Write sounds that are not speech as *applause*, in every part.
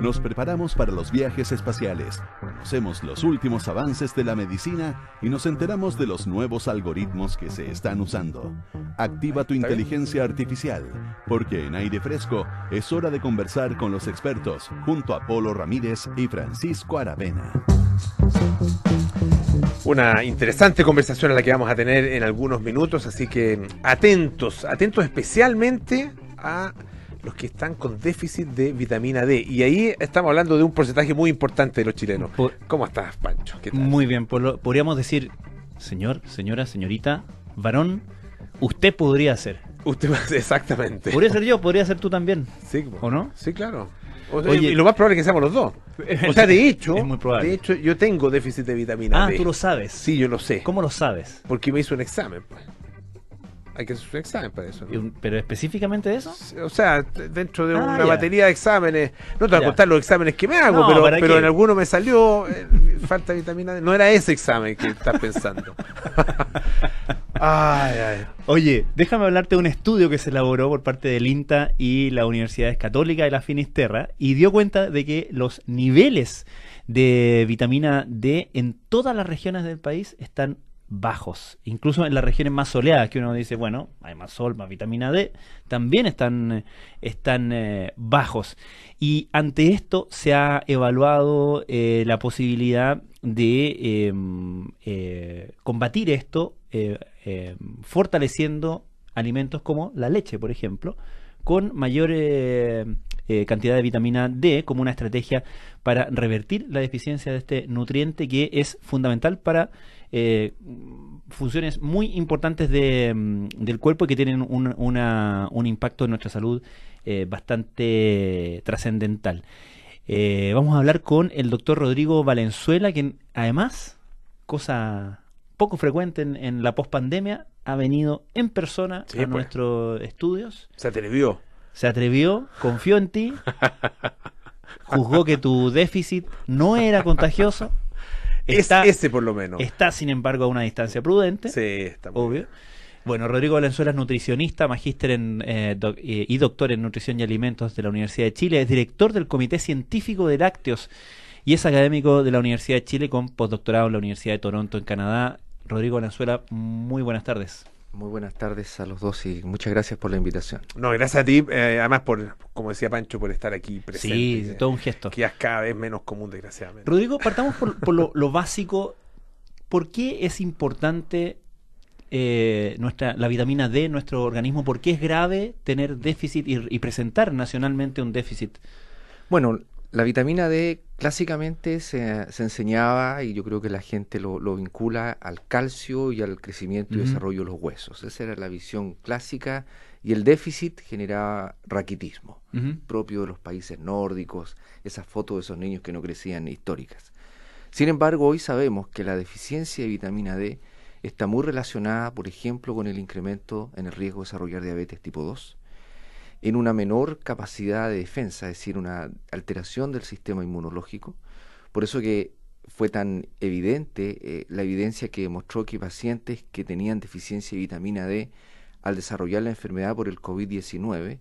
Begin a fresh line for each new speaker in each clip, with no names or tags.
Nos preparamos para los viajes espaciales, conocemos los últimos avances de la medicina y nos enteramos de los nuevos algoritmos que se están usando. Activa tu inteligencia artificial, porque en aire fresco es hora de conversar con los expertos junto a Polo Ramírez y Francisco Aravena. Una interesante conversación a la que vamos a tener en algunos minutos, así que atentos, atentos especialmente a los que están con déficit de vitamina D. Y ahí estamos hablando de un porcentaje muy importante de los chilenos. ¿Cómo estás, Pancho? Muy
bien, por podríamos decir, señor, señora, señorita, varón, usted podría ser. Usted, exactamente. Podría ser yo, podría ser tú también. Sí, ¿o no? Sí, claro. y lo más probable es que seamos los dos.
*laughs* O sea, de hecho, de hecho yo tengo déficit de vitamina ah, D. Ah, tú lo sabes. Sí, yo lo sé. ¿Cómo lo sabes? Porque me hizo un examen. Pues. Hay que hacer un examen para eso. ¿Pero específicamente de eso? O sea, dentro de ah, una batería de exámenes. No te voy a contar los exámenes que me hago, pero, en alguno me salió eh, falta vitamina D. No era ese examen que estás pensando.
*laughs* ay, ay. Oye, déjame hablarte de un estudio que se elaboró por parte del INTA y la Universidad Católica de la Finisterra y dio cuenta de que los niveles de vitamina D en todas las regiones del país están bajos. Incluso en las regiones más soleadas, que uno dice, bueno, hay más sol, más vitamina D, también están, eh, están eh, bajos. Y ante esto se ha evaluado eh, la posibilidad de em, combatir esto em, fortaleciendo alimentos como la leche, por ejemplo, con mayor cantidad de vitamina D como una estrategia para revertir la deficiencia de este nutriente que es fundamental para eh, funciones muy importantes mm, del cuerpo que tienen un, impacto en nuestra salud eh, bastante trascendental. Eh, vamos a hablar con el doctor Rodrigo Valenzuela, quien además, cosa poco frecuente en, la pospandemia, ha venido en persona a pues. nuestros estudios. Se atrevió. Se atrevió, confió en ti, *laughs* juzgó que tu déficit no era contagioso. Está, ese por lo menos. Está, sin embargo, a una distancia prudente. Sí, está obvio. Bueno, Rodrigo Valenzuela es nutricionista, magíster en, eh, eh, y doctor en nutrición y alimentos de la Universidad de Chile, es director del Comité Científico de Lácteos y es académico de la Universidad de Chile con postdoctorado en la Universidad de Toronto, en Canadá. Rodrigo
Valenzuela, muy buenas tardes. Muy
buenas tardes a
los dos y muchas gracias por la invitación.
No, gracias a ti, eh, además por, como decía Pancho, por estar aquí presente. Sí, todo un gesto. Que es cada vez menos común, desgraciadamente.
Rodrigo, partamos por, lo, básico. ¿Por qué es importante eh, nuestra, la vitamina D en nuestro organismo? ¿Por qué es grave tener déficit y presentar nacionalmente un déficit? Bueno, la vitamina D
clásicamente se, enseñaba, y yo creo que la gente lo, vincula al calcio y al crecimiento y desarrollo de los huesos. Esa era la visión clásica y el déficit generaba raquitismo, propio de los países nórdicos, esas fotos de esos niños que no crecían históricas. Sin embargo, hoy sabemos que la deficiencia de vitamina D está muy relacionada, por ejemplo, con el incremento en el riesgo de desarrollar diabetes tipo 2, en una menor capacidad de defensa, es decir, una alteración del sistema inmunológico. Por eso que fue tan evidente eh, la evidencia que demostró que pacientes que tenían deficiencia de vitamina D al desarrollar la enfermedad por el COVID-19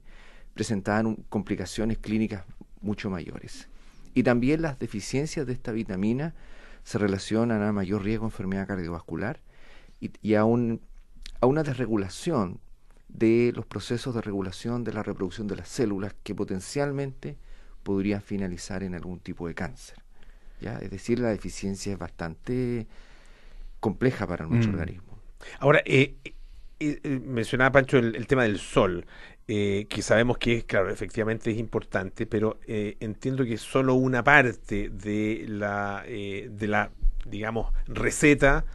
presentaban complicaciones clínicas mucho mayores. Y también las deficiencias de esta vitamina se relacionan a mayor riesgo de enfermedad cardiovascular y, a una desregulación de los procesos de regulación de la reproducción de las células que potencialmente podrían finalizar en algún tipo de cáncer. ¿ya? Es decir, la deficiencia es bastante compleja para nuestro mm. organismo.
Ahora, eh, eh, eh, mencionaba Pancho el, tema del sol, eh, que sabemos que es, claro, efectivamente es importante, pero entiendo que es solo una parte de la, de la digamos, receta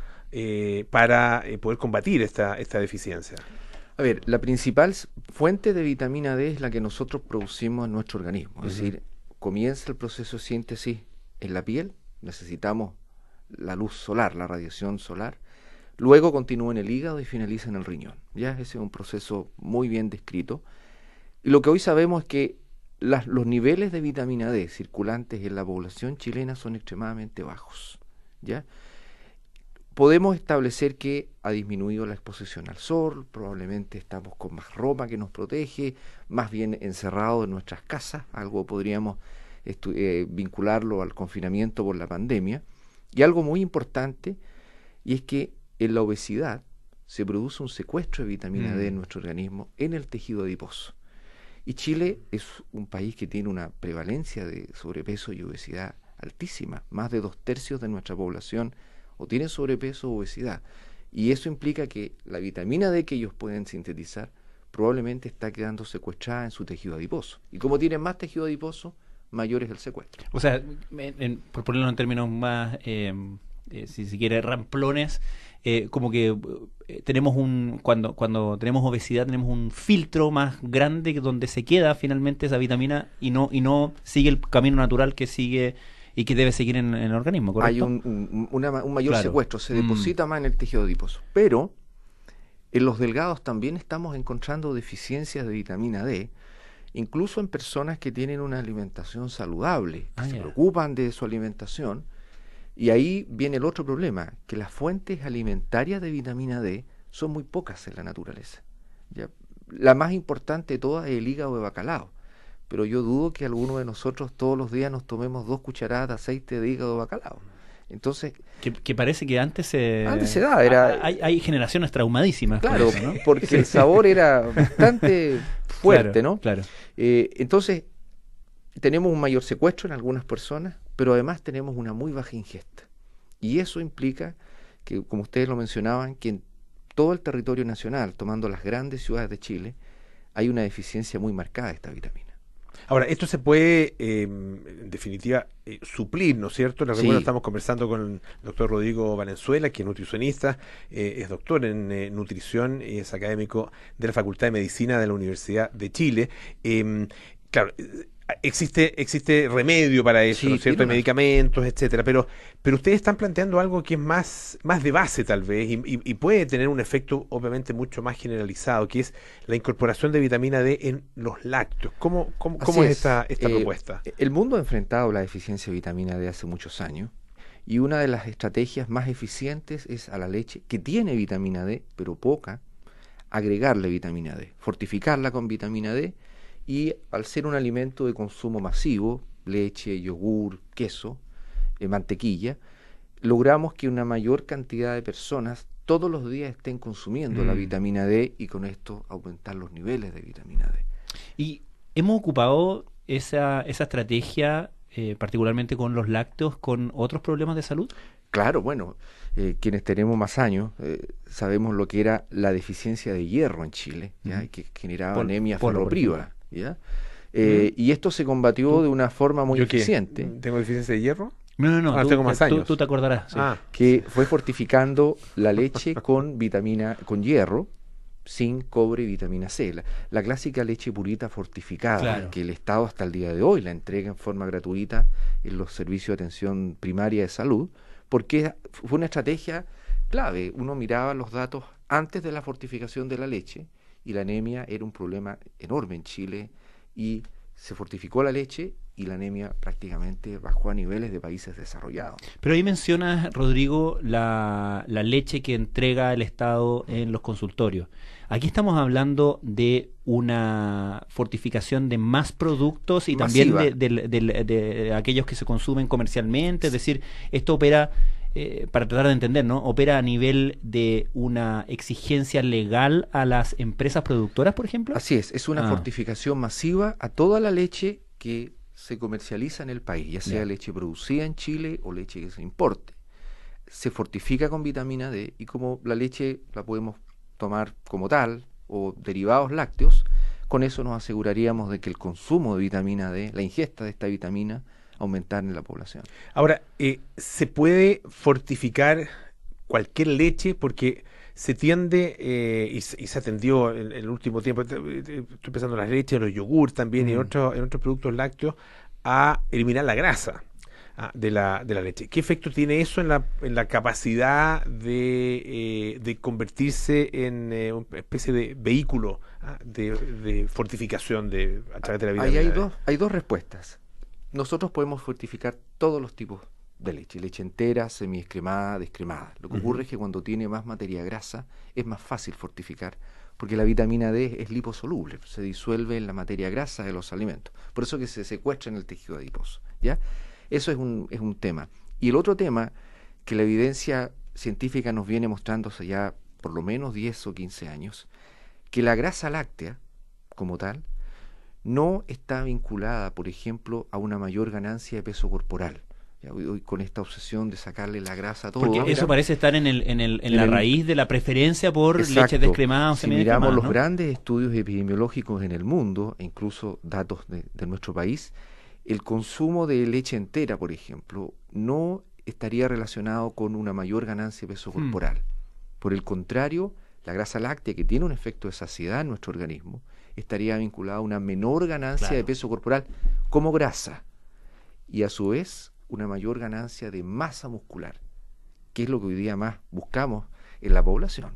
para poder combatir esta, esta deficiencia.
A ver, la principal fuente de vitamina D es la que nosotros producimos en nuestro organismo. Es decir, comienza el proceso de síntesis en la piel, necesitamos la luz solar, la radiación solar, luego continúa en el hígado y finaliza en el riñón. Ya ese es un proceso muy bien descrito. lo que hoy sabemos es que los niveles de vitamina D circulantes en la población chilena son extremadamente bajos. ¿ya? podemos establecer que ha disminuido la exposición al sol, probablemente estamos con más ropa que nos protege, más bien encerrados en nuestras casas, algo podríamos eh, vincularlo al confinamiento por la pandemia. Y algo muy importante, y es que en la obesidad se produce un secuestro de vitamina D en mm. nuestro organismo en el tejido adiposo. Y Chile es un país que tiene una prevalencia de sobrepeso y obesidad altísima. Más de dos tercios de nuestra población o tienen sobrepeso o obesidad. Y eso implica que la vitamina D que ellos pueden sintetizar probablemente está quedando secuestrada en su tejido adiposo. Y como tienen más tejido adiposo, mayor es el secuestro.
O sea, por ponerlo en términos más, em, eh, si se quiere, ramplones, eh, como que eh, tenemos un, cuando, cuando tenemos obesidad, tenemos un filtro más grande donde se queda finalmente esa vitamina y no, y no sigue el camino natural que sigue y que debe seguir en, el organismo, ¿correcto? Hay
un, mayor secuestro, se deposita mm. más en el tejido adiposo. Pero en los delgados también estamos encontrando deficiencias de vitamina D, incluso en personas que tienen una alimentación saludable, que ah, se preocupan de su alimentación. Y ahí viene el otro problema, que las fuentes alimentarias de vitamina D son muy pocas en la naturaleza. La más importante de todas es el hígado de bacalao, pero yo dudo que alguno de nosotros todos los días nos tomemos dos cucharadas de
aceite de hígado bacalao. Entonces, que, parece que antes se, antes da, hay, generaciones traumadísimas. Claro, porque el *laughs* sabor era bastante fuerte,
¿no? Claro. Eh, entonces, tenemos un mayor secuestro en algunas personas, pero además tenemos una muy baja ingesta. Y eso implica que, como ustedes lo mencionaban, que en todo el territorio nacional, tomando las grandes ciudades de Chile, hay una deficiencia muy marcada de esta vitamina.
Ahora, esto se puede, em, en definitiva, eh, suplir, ¿no es cierto? La recuerdo, estamos conversando con el doctor Rodrigo Valenzuela, que es nutricionista, eh, es doctor en eh, nutrición y es académico de la Facultad de Medicina de la Universidad de Chile. Em, claro, existe, existe remedio para eso, cierto? Hay medicamentos, etcétera. Pero, pero ustedes están planteando algo que es más, más de base, tal vez, y, puede tener un efecto, obviamente, mucho más generalizado, que es la incorporación de vitamina D en los lácteos. ¿Cómo, cómo, es, esta, esta eh, propuesta? El
mundo ha enfrentado la deficiencia de vitamina D hace muchos años. Y una de las estrategias más eficientes es a la leche, que tiene vitamina D, pero poca, agregarle vitamina D, fortificarla con vitamina D y al ser un alimento de consumo masivo, leche, yogur, queso, eh, mantequilla, logramos que una mayor cantidad de personas todos los días estén consumiendo la mm. vitamina D y con esto aumentar los niveles de vitamina D.
Y hemos ocupado esa, estrategia, eh, particularmente con los lácteos, con otros problemas de salud. Claro, bueno,
eh, quienes tenemos más años sabemos lo que era la deficiencia de hierro en Chile, que generaba por, anemia ferropriva. Eh, y esto se combatió de una forma muy eficiente. ¿Tengo deficiencia de hierro?
No, no, no. Ah, tú, te acordarás. Ah.
Que fue fortificando la leche *laughs* con vitamina, con hierro, sin cobre y vitamina C. La, clásica leche purita fortificada, que el Estado hasta el día de hoy la entrega en forma gratuita en los servicios de atención primaria de salud, porque fue una estrategia clave. Uno miraba los datos antes de la fortificación de la leche y la anemia era un problema enorme en Chile y se fortificó la leche y la anemia prácticamente bajó a niveles de países desarrollados.
Pero ahí mencionas, Rodrigo, la, leche que entrega el Estado en los consultorios. Aquí estamos hablando de una fortificación de más productos y también de, de, aquellos que se consumen comercialmente, es decir, esto opera eh, para tratar de entender, ¿no? ¿Opera a nivel de una exigencia legal a las empresas productoras, por ejemplo? Así es, es una ah. fortificación
masiva a toda la leche que se comercializa en el país, ya sea leche producida en Chile o leche que se importe. Se fortifica con vitamina D y como la leche la podemos tomar como tal o derivados lácteos, con eso nos aseguraríamos de que el consumo de vitamina D, la ingesta de esta vitamina, aumentar en la población.
Ahora, eh, ¿se puede fortificar cualquier leche? Porque se tiende eh, y, se atendió en, el último tiempo, eh, estoy pensando en las leches, los yogur también y en, mm. en otros productos lácteos, a eliminar la grasa. Ah, de, la, de la leche. ¿Qué efecto tiene eso en la, en la capacidad de, convertirse en una especie de vehículo ah, de, fortificación de, a través de la vida? hay, dos,
hay dos respuestas
nosotros podemos fortificar todos los
tipos de leche, leche entera, semi-escremada, descremada. Lo que ocurre es que cuando tiene más materia grasa es más fácil fortificar porque la vitamina D es liposoluble, se disuelve en la materia grasa de los alimentos. Por eso que se secuestra en el tejido adiposo, ¿ya? Eso es un, es un tema. Y el otro tema que la evidencia científica nos viene mostrándose ya por lo menos 10 o 15 años, que la grasa láctea, como tal, no está vinculada, por ejemplo, a una mayor ganancia de peso corporal. hoy, con esta obsesión de sacarle la grasa a todo. Porque eso parece
estar en, la raíz de la preferencia por leche descremada o si miramos los
grandes estudios epidemiológicos en el mundo, e incluso datos de, nuestro país, el consumo de leche entera, por ejemplo, no estaría relacionado con una mayor ganancia de peso hmm. corporal. Por el contrario, la grasa láctea, que tiene un efecto de saciedad en nuestro organismo, estaría vinculada a una menor ganancia de peso corporal como grasa y a su vez una mayor ganancia de masa muscular, que es lo que hoy día más buscamos en la población.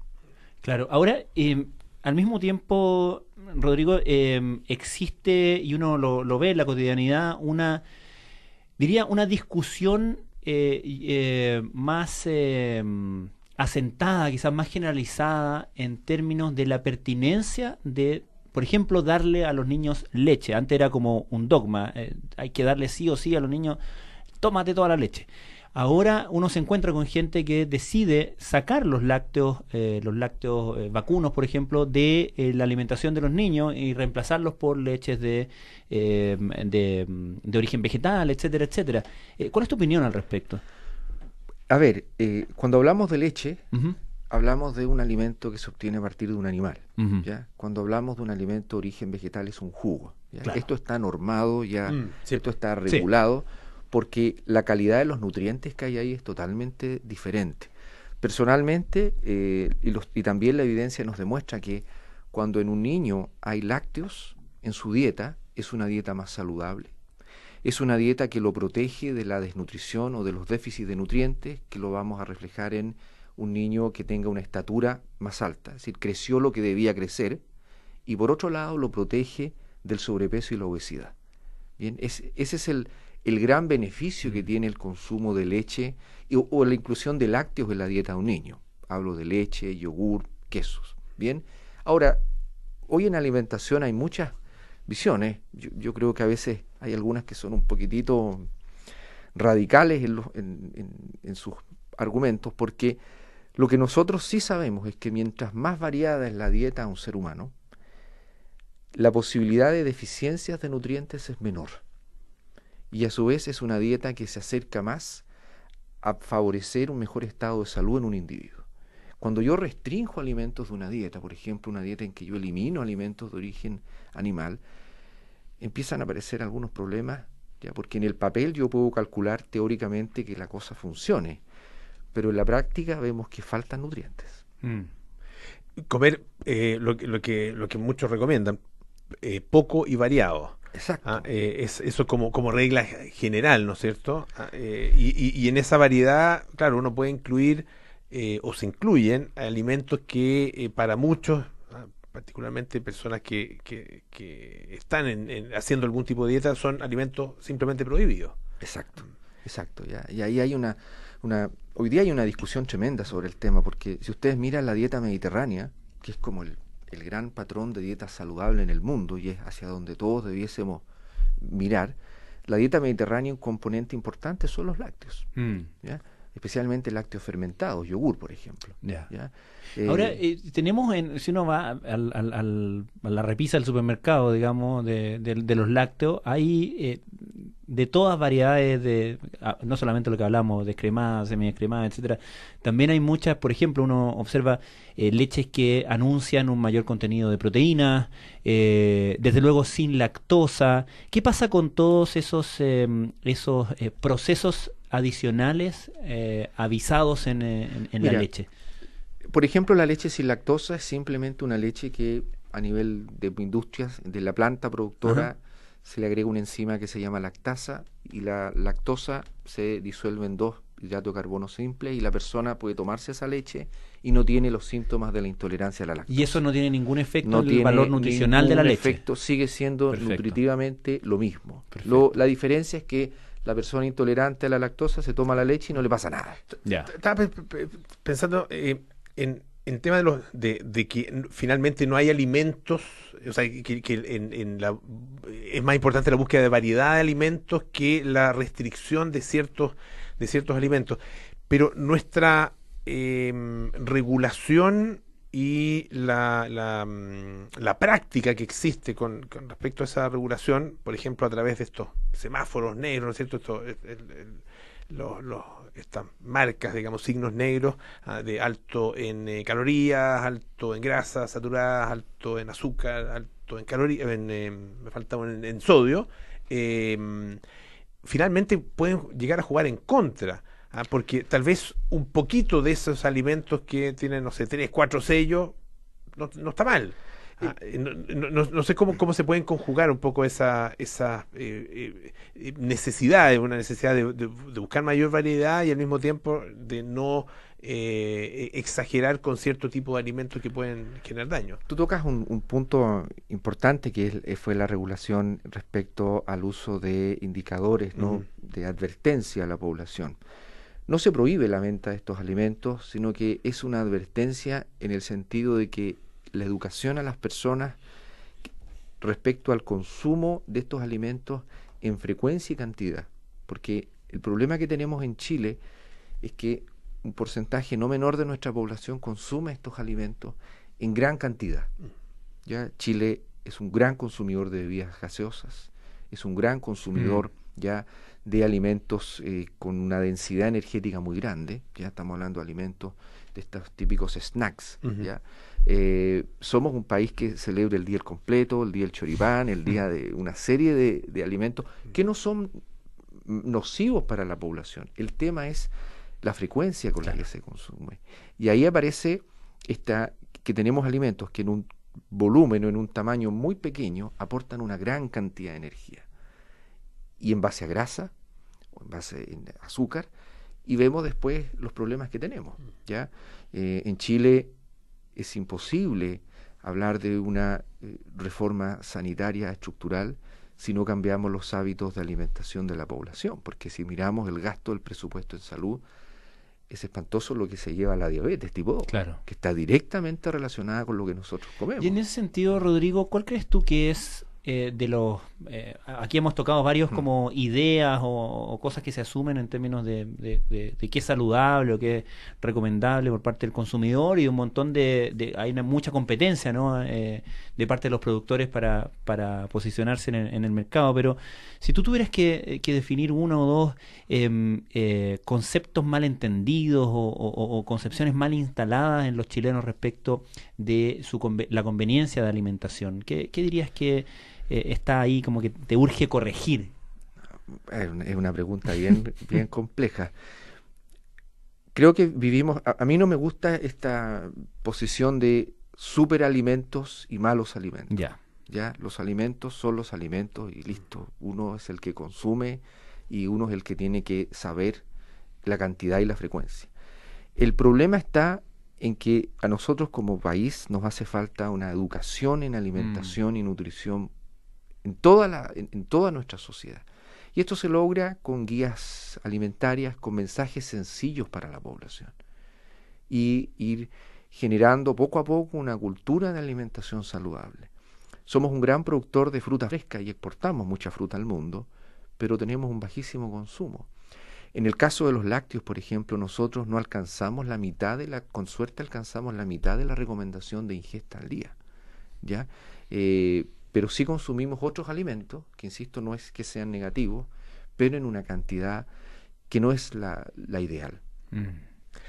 Claro, ahora em, al mismo tiempo, Rodrigo, em, existe, y uno lo, ve en la cotidianidad, una, diría, una discusión eh, eh, más em, asentada, quizás más generalizada en términos de la pertinencia de por ejemplo, darle a los niños leche. Antes era como un dogma, eh, hay que darle sí o sí a los niños, tómate toda la leche. Ahora uno se encuentra con gente que decide sacar los lácteos, eh, los lácteos eh, vacunos, por ejemplo, de la alimentación de los niños y reemplazarlos por leches de, de, origen vegetal, etcétera, etcétera. ¿Cuál es tu opinión al respecto? A ver, cuando hablamos de leche, hablamos de
un alimento que se obtiene a partir de un animal. ¿ya? Cuando hablamos de un alimento de origen vegetal es un jugo. Esto está normado, ya mm, esto está regulado, porque la calidad de los nutrientes que hay ahí es totalmente diferente. Personalmente, eh, y, y también la evidencia nos demuestra que cuando en un niño hay lácteos en su dieta, es una dieta más saludable. Es una dieta que lo protege de la desnutrición o de los déficits de nutrientes que lo vamos a reflejar en un niño que tenga una estatura más alta, es decir, creció lo que debía crecer, y por otro lado lo protege del sobrepeso y la obesidad. Bien, ese es el, el, gran beneficio que mm. tiene el consumo de leche o la inclusión de lácteos en la dieta de un niño. Hablo de leche, yogur, quesos. Bien, ahora, hoy en alimentación hay muchas visiones. Yo, creo que a veces hay algunas que son un poquitito radicales en sus argumentos porque lo que nosotros sí sabemos es que mientras más variada es la dieta a un ser humano, la posibilidad de deficiencias de nutrientes es menor. Y a su vez es una dieta que se acerca más a favorecer un mejor estado de salud en un individuo. Cuando yo restrinjo alimentos de una dieta, por ejemplo, una dieta en que yo elimino alimentos de origen animal, empiezan a aparecer algunos problemas, ya porque en el papel yo puedo calcular teóricamente que la cosa funcione, pero en la práctica vemos que faltan nutrientes.
Mm. Comer eh, lo, que, lo que muchos recomiendan, eh, poco y variado. Exacto. Ah, eh, es, eso como, como regla general, ¿no es cierto? Ah, y, y, en esa variedad, claro, uno puede incluir o se incluyen alimentos que para muchos, ah, particularmente personas que, que, están haciendo algún tipo de dieta, son alimentos simplemente prohibidos. Exacto, exacto.
Ya. Y ahí hay una, hoy día hay una discusión tremenda sobre el tema, porque si ustedes miran la dieta mediterránea, que es como el, gran patrón de dieta saludable en el mundo y es hacia donde todos debiésemos mirar, la dieta mediterránea un componente importante son los lácteos. Mm especialmente lácteos fermentados, yogur, por ejemplo.
Ahora, eh, eh, tenemos, en, si uno va a la repisa del supermercado, digamos, de, los lácteos, hay eh, de todas variedades, de no solamente lo que hablamos, de semi semidescremadas, etcétera. También hay muchas, por ejemplo, uno observa leches que anuncian un mayor contenido de proteínas, desde luego sin lactosa. ¿Qué pasa con todos esos, em, esos procesos adicionales eh, avisados en, eh, la leche? Por ejemplo, la
leche sin lactosa es simplemente una leche que a nivel de industrias, de la planta productora, se le agrega una enzima que se llama lactasa y la lactosa se disuelve en dos hidratos de carbono simple y la persona puede tomarse esa leche y no tiene los síntomas de la intolerancia a la
lactosa. Y eso no tiene ningún efecto en el valor nutricional de la leche.
efecto, sigue siendo nutritivamente lo mismo. la diferencia es que la persona intolerante a la lactosa
se toma la leche y no le pasa nada. Ya. Estaba pensando eh, en, en tema de, los, de, que finalmente no hay alimentos, o sea, que, es más importante la búsqueda de variedad de alimentos que la restricción de ciertos, de ciertos alimentos. Pero nuestra em, regulación y la, mm, la, práctica que existe con, respecto a esa regulación, por ejemplo, a través de estos semáforos negros, cierto? los, estas marcas, digamos, signos negros ah, de alto en eh, calorías, alto en grasas saturadas, alto en azúcar, alto en calorías, eh, me falta en, sodio, eh, mm, finalmente pueden llegar a jugar en contra Ah, porque tal vez un poquito de esos alimentos que tienen, no sé, tres, cuatro sellos, no, está mal. Ah, eh, no, sé cómo, cómo se pueden conjugar un poco esa, esa eh, eh una necesidad de, buscar mayor variedad y al mismo tiempo de no eh, e, exagerar con cierto tipo de alimentos que pueden generar daño.
Tú tocas un, punto importante que eh, fue la regulación respecto al uso de indicadores, ¿no? de advertencia a la población. No se prohíbe la venta de estos alimentos, sino que es una advertencia en el sentido de que la educación a las personas respecto al consumo de estos alimentos en frecuencia y cantidad. Porque el problema que tenemos en Chile es que un porcentaje no menor de nuestra población consume estos alimentos en gran cantidad. Mm. ¿ya? Chile es un gran consumidor de bebidas gaseosas, es un gran consumidor mm. ya de alimentos eh, con una densidad energética muy grande, ya estamos hablando de alimentos de estos típicos snacks, ¿ya? Eh, somos un país que celebra el día del completo, el día del choripán, el día de una serie de, alimentos que no son nocivos para la población. El tema es la frecuencia con la que se consume. Y ahí aparece que tenemos alimentos que en un volumen o en un tamaño muy pequeño aportan una gran cantidad de energía y en base a grasa, o en base a azúcar, y vemos después los problemas que tenemos. ¿ya? Eh, en Chile es imposible hablar de una eh, reforma sanitaria estructural si no cambiamos los hábitos de alimentación de la población, porque si miramos el gasto del presupuesto en salud, es espantoso lo que se lleva la diabetes tipo que está
directamente relacionada con lo que nosotros comemos. Y en ese sentido, Rodrigo, ¿cuál crees tú que es eh, de los... Eh, aquí hemos tocado varios mm. como ideas o, cosas que se asumen en términos de, qué es saludable o qué es recomendable por parte del consumidor y un montón de... hay mucha competencia eh, de parte de los productores para, posicionarse en, el mercado, pero si tú tuvieras que, definir uno o dos em, conceptos mal entendidos o, concepciones mal instaladas en los chilenos respecto de la conveniencia de alimentación, qué dirías que... Eh, está ahí como que te urge corregir? Ah, es una pregunta bien, *laughs* bien compleja.
Creo que vivimos, a, mí no me gusta esta posición de superalimentos y malos alimentos. Ya. Ya, los alimentos son los alimentos y listo. Uno es el que consume y uno es el que tiene que saber la cantidad y la frecuencia. El problema está en que a nosotros como país nos hace falta una educación en mm. alimentación y nutrición en toda, la, en, toda nuestra sociedad. Y esto se logra con guías alimentarias, con mensajes sencillos para la población. Y ir generando poco a poco una cultura de alimentación saludable. Somos un gran productor de fruta fresca y exportamos mucha fruta al mundo, pero tenemos un bajísimo consumo. En el caso de los lácteos, por ejemplo, nosotros no alcanzamos la mitad de la, con suerte alcanzamos la mitad de la recomendación de ingesta al día. ¿ya? Eh, pero sí consumimos otros alimentos, que insisto, no es que sean negativos, pero en una cantidad que no es
la, ideal. Mm.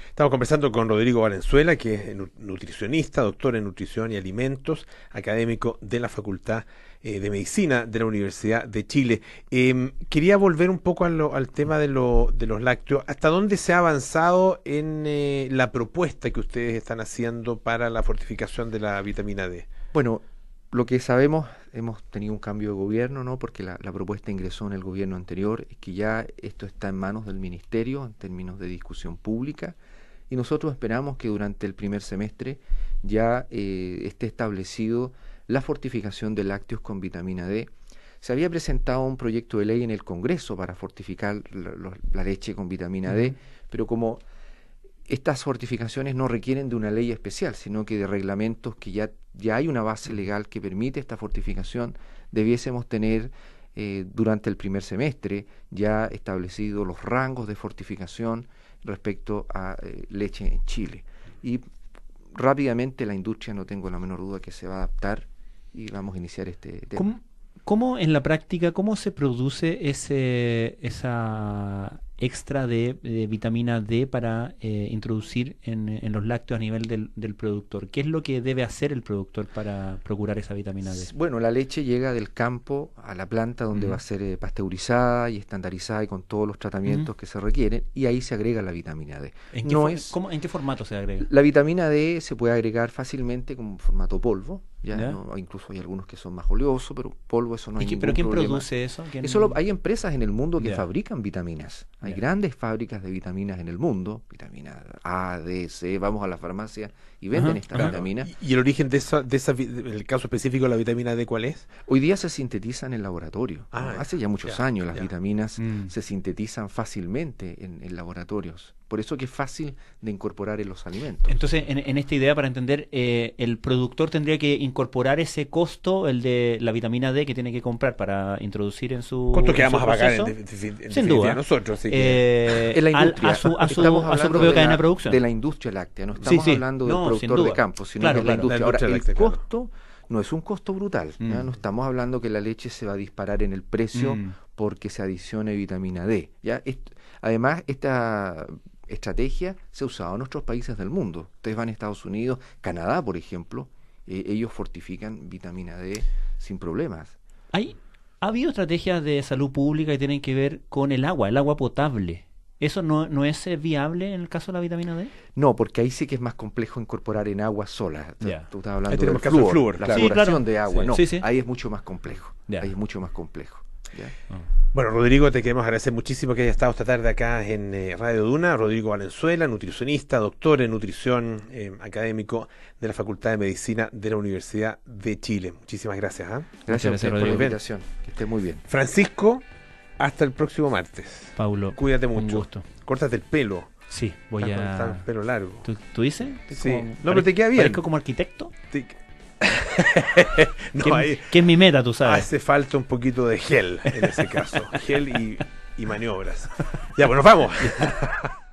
Estamos conversando con Rodrigo Valenzuela, que es nutricionista, doctor en nutrición y alimentos, académico de la Facultad eh, de Medicina de la Universidad de Chile. Em, quería volver un poco al tema de, los lácteos. ¿Hasta dónde se ha avanzado en eh, la propuesta que ustedes están haciendo para la fortificación de la vitamina D?
Bueno, lo que sabemos, hemos tenido un cambio de gobierno, ¿no? porque la, propuesta ingresó en el gobierno anterior, es que ya esto está en manos del Ministerio en términos de discusión pública, y nosotros esperamos que durante el primer semestre ya eh, esté establecido la fortificación de lácteos con vitamina D. Se había presentado un proyecto de ley en el Congreso para fortificar la, leche con vitamina D, pero como estas fortificaciones no requieren de una ley especial, sino que de reglamentos que ya, ya hay una base mm. legal que permite esta fortificación, debiésemos tener eh, durante el primer semestre ya establecidos los rangos de fortificación respecto a eh, leche en Chile. Y rápidamente la industria, no tengo la menor duda que se va a adaptar y vamos a iniciar este tema.
¿Cómo, en la práctica, cómo se produce ese, esa extra de, vitamina D para eh, introducir en, en, los lácteos a nivel del, del, productor. ¿Qué es lo que debe hacer el productor para procurar esa vitamina D?
Bueno, la leche llega del campo a la planta donde va a ser eh, pasteurizada y estandarizada y con todos los tratamientos que se requieren y ahí se agrega la vitamina D.
¿En qué, ¿En qué formato se agrega?
La vitamina D se puede agregar fácilmente como formato polvo, ya, incluso hay algunos que son más oleosos, pero polvo eso no es. ¿Pero quién produce eso? hay empresas en el mundo que fabrican vitaminas. Hay grandes fábricas de vitaminas en el mundo, vitamina A, D, C, vamos a la farmacia y venden estas vitaminas.
¿Y el origen de esa, de el caso específico de la vitamina D cuál es? Hoy día se sintetizan el laboratorio. Ah, Hace ya muchos
años las vitaminas mm. se sintetizan fácilmente en, laboratorios. Por eso que es fácil de incorporar en los alimentos.
Entonces, en, en esta idea, para entender, eh, el productor tendría que incorporar ese costo, el de la vitamina D que tiene que comprar para introducir en su. ¿Cuánto que vamos a pagar en, Sin duda. nosotros? Eh, la industria. A, su, a propia cadena de producción. De la industria láctea, no estamos hablando del productor de campo, sino de la industria. el
costo no es un costo brutal. ¿ya? Mm. No estamos hablando que la leche se va a disparar en el precio mm. porque se adicione vitamina D. ¿ya? además, esta estrategia se ha usado en otros países del mundo. Ustedes van a Estados Unidos, Canadá, por ejemplo, eh, ellos fortifican vitamina D sin problemas.
¿Hay, ¿Ha habido estrategias de salud pública que tienen que ver con el agua, el agua potable? ¿Eso no, es eh, viable en el caso de la vitamina D? No, porque ahí sí que es más complejo incorporar en agua
sola. Tú, estás hablando del flúor, la sí, de agua. No,
ahí es mucho más complejo.
Ahí es mucho más complejo. Ah.
Bueno, Rodrigo, te queremos agradecer muchísimo que hayas estado esta tarde acá en eh, Radio Duna. Rodrigo Valenzuela, nutricionista, doctor en nutrición, eh, académico de la Facultad de Medicina de la Universidad de Chile. Muchísimas gracias. ¿ah? Gracias, la invitación. Que esté muy bien. Francisco hasta el próximo martes. Paulo. Cuídate mucho. gusto. Córtate el pelo. Sí, voy a a. el pelo largo. ¿Tú, dices? Sí. no, pero te queda bien. ¿Parezco como arquitecto? *laughs* no, ¿Qué, ¿Qué, es mi meta, tú sabes? Hace falta un poquito de gel en ese caso. *laughs* gel y, y maniobras. Ya, pues nos vamos. *laughs*